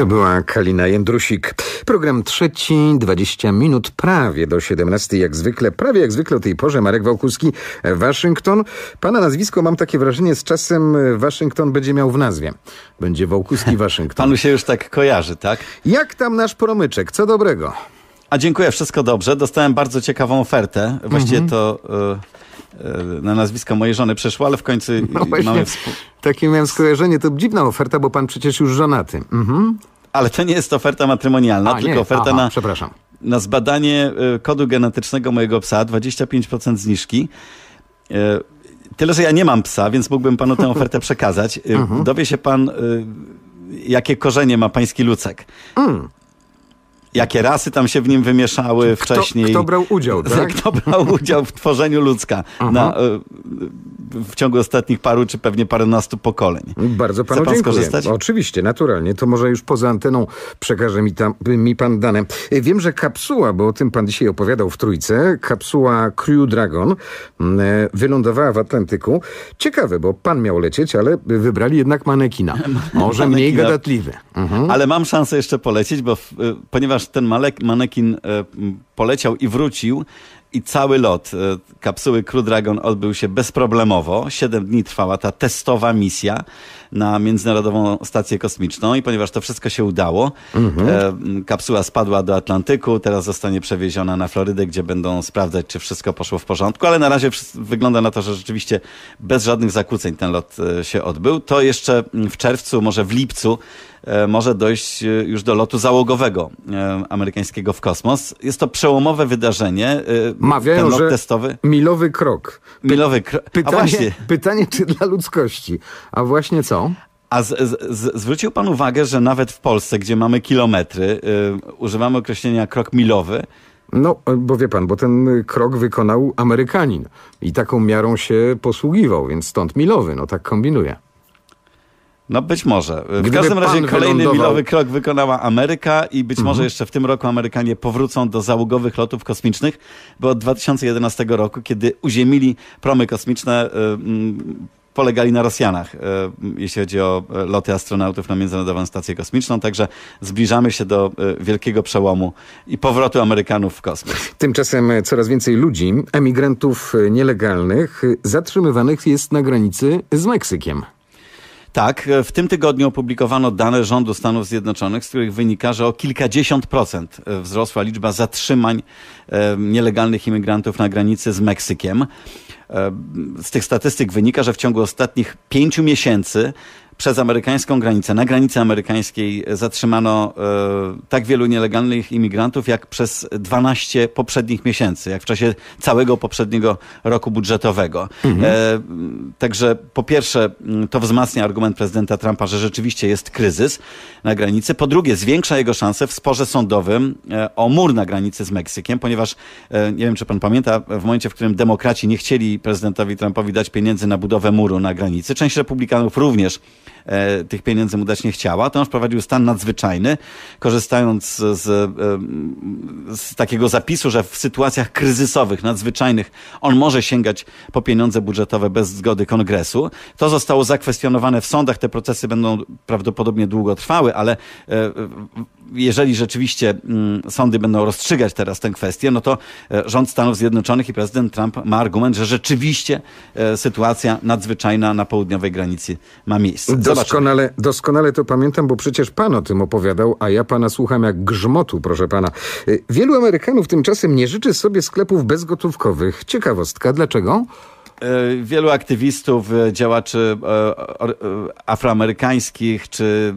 To była Kalina Jędrusik. Program trzeci, 20 minut, prawie do 17, jak zwykle, prawie jak zwykle o tej porze, Marek Wałkuski, Waszyngton. Pana nazwisko, mam takie wrażenie, z czasem Waszyngton będzie miał w nazwie. Będzie Wałkuski Waszyngton. Panu się już tak kojarzy, tak? Jak tam nasz promyczek, co dobrego? A dziękuję, wszystko dobrze. Dostałem bardzo ciekawą ofertę. Właściwie mhm. to... Y E, na nazwiska mojej żony przeszło, ale w końcu no właśnie, mamy... Współ... Takie miałem skojarzenie, to dziwna oferta, bo pan przecież już żonaty. Mhm. Ale to nie jest oferta matrymonialna, A, tylko nie. oferta Aha, na... Przepraszam. Na zbadanie e, kodu genetycznego mojego psa, 25% zniżki. E, tyle, że ja nie mam psa, więc mógłbym panu tę ofertę przekazać. Mhm. Dowie się pan jakie korzenie ma pański lucek. Mm jakie rasy tam się w nim wymieszały kto, wcześniej. Kto brał udział, tak? Kto brał udział w tworzeniu ludzka na, e, w ciągu ostatnich paru, czy pewnie parunastu pokoleń. Bardzo panu Chce pan dziękuję. skorzystać? Oczywiście, naturalnie. To może już poza anteną przekaże mi, tam, mi pan dane. E, wiem, że kapsuła, bo o tym pan dzisiaj opowiadał w Trójce, kapsuła Crew Dragon e, wylądowała w Atlantyku. Ciekawe, bo pan miał lecieć, ale wybrali jednak manekina. Może manekina. mniej gadatliwy. Mhm. Ale mam szansę jeszcze polecieć, bo ponieważ ponieważ ten manekin e, poleciał i wrócił, i cały lot e, kapsuły Crew Dragon odbył się bezproblemowo. Siedem dni trwała ta testowa misja na Międzynarodową Stację Kosmiczną i ponieważ to wszystko się udało, mhm. E, kapsuła spadła do Atlantyku, teraz zostanie przewieziona na Florydę, gdzie będą sprawdzać, czy wszystko poszło w porządku, ale na razie wygląda na to, że rzeczywiście bez żadnych zakłóceń ten lot e, się odbył. To jeszcze w czerwcu, może w lipcu może dojść już do lotu załogowego amerykańskiego w kosmos. Jest to przełomowe wydarzenie mawiają, że testowy? milowy krok. Py milowy krok. Pytanie, pytanie, czy dla ludzkości. A właśnie co? A z, z, z, zwrócił pan uwagę, że nawet w Polsce, gdzie mamy kilometry, yy, używamy określenia krok milowy, no, bo wie pan, bo ten krok wykonał Amerykanin i taką miarą się posługiwał, więc stąd milowy, no tak kombinuje. No być może. W Gdyby każdym razie kolejny wylądował... milowy krok wykonała Ameryka i być mhm. może jeszcze w tym roku Amerykanie powrócą do załogowych lotów kosmicznych, bo od 2011 roku, kiedy uziemili promy kosmiczne, y, mm, polegali na Rosjanach, y, jeśli chodzi o y, loty astronautów na Międzynarodową Stację Kosmiczną. Także zbliżamy się do wielkiego przełomu i powrotu Amerykanów w kosmos. Tymczasem coraz więcej ludzi, emigrantów nielegalnych, zatrzymywanych jest na granicy z Meksykiem. Tak, e, w tym tygodniu opublikowano dane rządu Stanów Zjednoczonych, z których wynika, że o kilkadziesiąt procent e, wzrosła liczba zatrzymań e, nielegalnych imigrantów na granicy z Meksykiem. Z tych statystyk wynika, że w ciągu ostatnich pięciu miesięcy przez amerykańską granicę, na granicy amerykańskiej zatrzymano e, tak wielu nielegalnych imigrantów, jak przez 12 poprzednich miesięcy, jak w czasie całego poprzedniego roku budżetowego. Mhm. E, także po pierwsze, to wzmacnia argument prezydenta Trumpa, że rzeczywiście jest kryzys na granicy. Po drugie, zwiększa jego szanse w sporze sądowym e, o mur na granicy z Meksykiem, ponieważ e, nie wiem, czy pan pamięta, w momencie, w którym demokraci nie chcieli prezydentowi Trumpowi dać pieniędzy na budowę muru na granicy, część republikanów również E, tych pieniędzy mu dać nie chciała, to on wprowadził stan nadzwyczajny, korzystając z, e, z takiego zapisu, że w sytuacjach kryzysowych, nadzwyczajnych on może sięgać po pieniądze budżetowe bez zgody kongresu. To zostało zakwestionowane w sądach. Te procesy będą prawdopodobnie długo trwały, ale e, jeżeli rzeczywiście mm, sądy będą rozstrzygać teraz tę kwestię, no to e, rząd Stanów Zjednoczonych i prezydent Trump ma argument, że rzeczywiście e, sytuacja nadzwyczajna na południowej granicy ma miejsce. Doskonale, doskonale to pamiętam, bo przecież pan o tym opowiadał, a ja pana słucham jak grzmotu, proszę pana. E, wielu Amerykanów tymczasem nie życzy sobie sklepów bezgotówkowych. Ciekawostka, dlaczego? E, wielu aktywistów, e, działaczy e, afroamerykańskich czy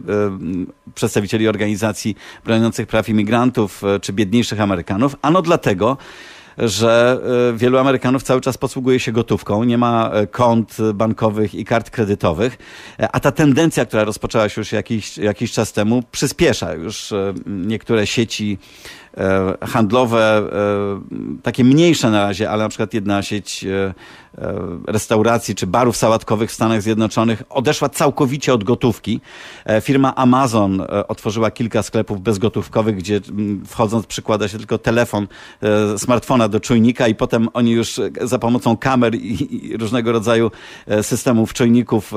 przedstawicieli organizacji broniących praw imigrantów czy biedniejszych Amerykanów. Ano dlatego, że wielu Amerykanów cały czas posługuje się gotówką, nie ma kont bankowych i kart kredytowych, a ta tendencja, która rozpoczęła się już jakiś, jakiś czas temu, przyspiesza. Już niektóre sieci E, handlowe, e, takie mniejsze na razie, ale na przykład jedna sieć e, restauracji czy barów sałatkowych w Stanach Zjednoczonych odeszła całkowicie od gotówki. Firma Amazon otworzyła kilka sklepów bezgotówkowych, gdzie wchodząc przykłada się tylko telefon smartfona do czujnika i potem oni już za pomocą kamer i różnego rodzaju systemów czujników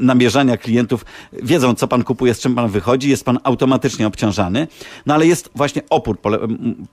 namierzania klientów wiedzą, co pan kupuje, z czym pan wychodzi, jest pan automatycznie obciążany, no ale jest właśnie opór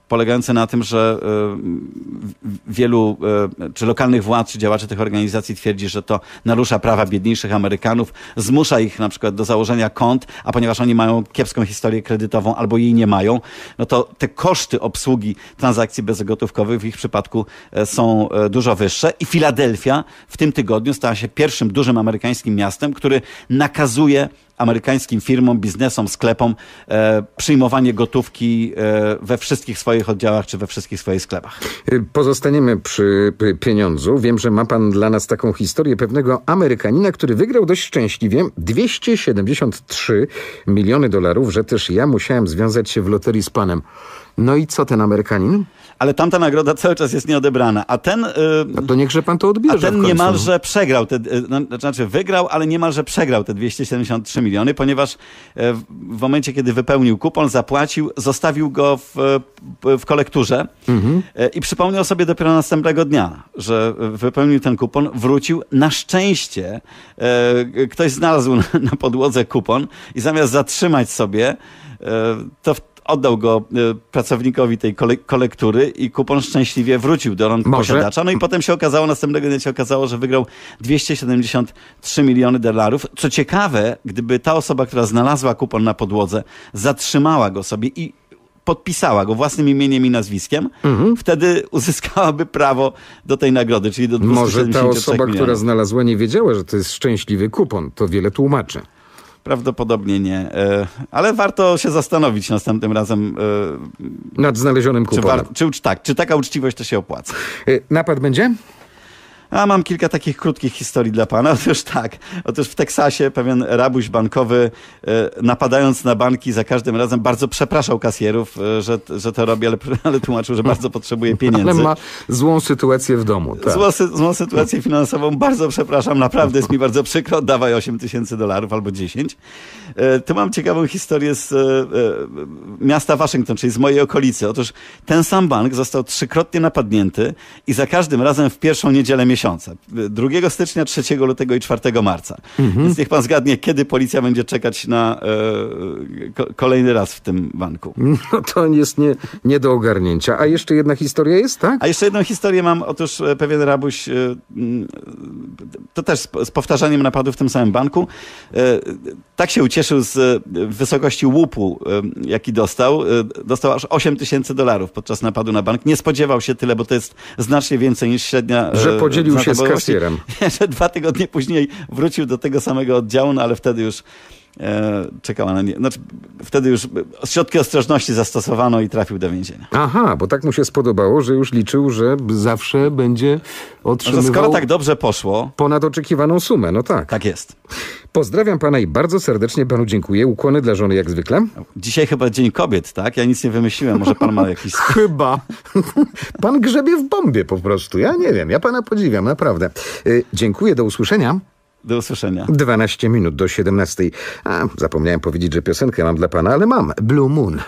polegający na tym, że e, wielu e, czy lokalnych władz, czy działaczy tych organizacji twierdzi, że to narusza prawa biedniejszych Amerykanów, zmusza ich na przykład do założenia kont, a ponieważ oni mają kiepską historię kredytową albo jej nie mają, no to te koszty obsługi transakcji bezgotówkowych w ich przypadku e, są dużo wyższe i Filadelfia w tym tygodniu stała się pierwszym dużym amerykańskim miastem, który nakazuje amerykańskim firmom, biznesom, sklepom e, przyjmowanie gotówki e, we wszystkich swoich oddziałach czy we wszystkich swoich sklepach. E, pozostaniemy przy pieniądzu. Wiem, że ma pan dla nas taką historię pewnego Amerykanina, który wygrał dość szczęśliwie 273 miliony dolarów, że też ja musiałem związać się w loterii z panem. No i co ten Amerykanin? ale tamta nagroda cały czas jest nieodebrana. A ten. Yy, to niechże pan to odbierze. A ten niemalże przegrał, te, yy, znaczy wygrał, ale niemalże przegrał te 273 miliony, ponieważ yy, w momencie, kiedy wypełnił kupon, zapłacił, zostawił go w, w kolekturze mhm. E, i przypomniał sobie dopiero następnego dnia, że wypełnił ten kupon, wrócił. Na szczęście e, ktoś znalazł na, na podłodze kupon i zamiast zatrzymać sobie, to, oddał go e, pracownikowi tej kolektury i kupon szczęśliwie wrócił do rąk Może? posiadacza. No i potem się okazało, następnego dnia się okazało, że wygrał 273 miliony dolarów. Co ciekawe, gdyby ta osoba, która znalazła kupon na podłodze, zatrzymała go sobie i podpisała go własnym imieniem i nazwiskiem, mhm. wtedy uzyskałaby prawo do tej nagrody, czyli do 273 Może ta osoba, która znalazła, nie wiedziała, że to jest szczęśliwy kupon. To wiele tłumaczy. Prawdopodobnie nie. E, ale warto się zastanowić następnym razem. E, Nad znalezionym kuponem. Czy, czy, tak, czy taka uczciwość to się opłaca? E, napad będzie? A mam kilka takich krótkich historii dla pana. Otóż tak, otóż w Teksasie pewien rabuś bankowy e, napadając na banki za każdym razem bardzo przepraszał kasjerów, e, że, że to robi, ale, ale tłumaczył, że bardzo potrzebuje pieniędzy. Ale ma złą sytuację w domu. Tak. Złą, złą sytuację finansową, bardzo przepraszam, naprawdę jest mi bardzo przykro, dawaj 8 tysięcy dolarów albo 10. E, tu mam ciekawą historię z miasta Waszyngton, czyli z mojej okolicy. Otóż ten sam bank został trzykrotnie napadnięty i za każdym razem w pierwszą niedzielę miesiąca miesiące. 2 stycznia, 3 lutego i 4 marca. Mhm. Więc niech pan zgadnie, kiedy policja będzie czekać na e, kolejny raz w tym banku. No to jest nie, nie do ogarnięcia. A jeszcze jedna historia jest, tak? A jeszcze jedną historię mam. Otóż e, pewien rabuś, e, to też z powtarzaniem napadu w tym samym banku, e, tak się ucieszył z wysokości łupu, jaki dostał. Dostał aż 8 tysięcy dolarów podczas napadu na bank. Nie spodziewał się tyle, bo to jest znacznie więcej niż średnia. Że podzieli pomylił się z kasjerem. Że dwa tygodnie później wrócił do tego samego oddziału, no ale wtedy już E, czekała na nie. Znaczy, wtedy już środki ostrożności zastosowano i trafił do więzienia. Aha, bo tak mu się spodobało, że już liczył, że zawsze będzie znaczy, otrzymywał... No, skoro tak dobrze poszło... Ponad oczekiwaną sumę, no tak. Tak jest. Pozdrawiam pana i bardzo serdecznie panu dziękuję. Ukłony dla żony jak zwykle. Dzisiaj chyba Dzień Kobiet, tak? Ja nic nie wymyśliłem. Może pan ma jakiś... chyba. pan grzebie w bombie po prostu. Ja nie wiem. Ja pana podziwiam, naprawdę. Y, dziękuję, do usłyszenia. Do usłyszenia. 12 minut do 17. A, zapomniałem powiedzieć, że piosenkę mam dla pana, ale mam. Blue Moon.